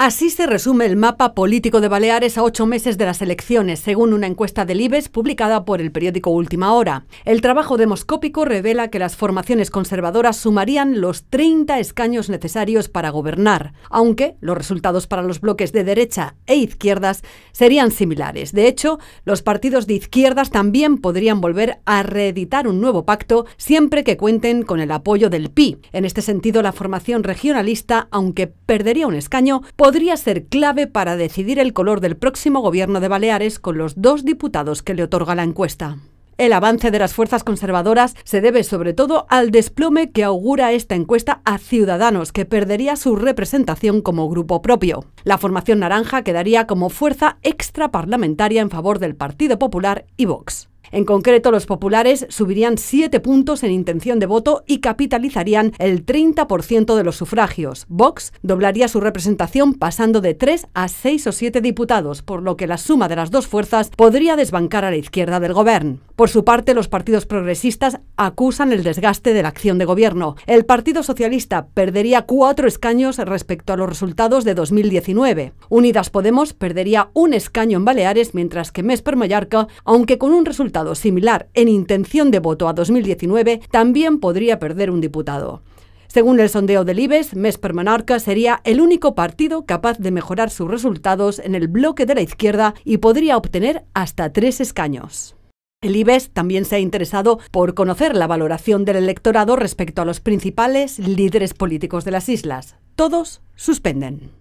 Así se resume el mapa político de Baleares a ocho meses de las elecciones, según una encuesta del IBES publicada por el periódico Última Hora. El trabajo demoscópico revela que las formaciones conservadoras sumarían los 30 escaños necesarios para gobernar, aunque los resultados para los bloques de derecha e izquierdas serían similares. De hecho, los partidos de izquierdas también podrían volver a reeditar un nuevo pacto siempre que cuenten con el apoyo del PI. En este sentido, la formación regionalista, aunque perdería un escaño, podría ser clave para decidir el color del próximo gobierno de Baleares con los dos diputados que le otorga la encuesta. El avance de las fuerzas conservadoras se debe sobre todo al desplome que augura esta encuesta a Ciudadanos, que perdería su representación como grupo propio. La formación naranja quedaría como fuerza extraparlamentaria en favor del Partido Popular y Vox. En concreto, los populares subirían siete puntos en intención de voto y capitalizarían el 30% de los sufragios. Vox doblaría su representación pasando de 3 a 6 o siete diputados, por lo que la suma de las dos fuerzas podría desbancar a la izquierda del gobierno. Por su parte, los partidos progresistas acusan el desgaste de la acción de gobierno. El Partido Socialista perdería cuatro escaños respecto a los resultados de 2019. Unidas Podemos perdería un escaño en Baleares, mientras que Mesper Mallorca, aunque con un resultado similar en intención de voto a 2019, también podría perder un diputado. Según el sondeo del IBES, Mesper Mallorca sería el único partido capaz de mejorar sus resultados en el bloque de la izquierda y podría obtener hasta tres escaños. El IBES también se ha interesado por conocer la valoración del electorado respecto a los principales líderes políticos de las islas. Todos suspenden.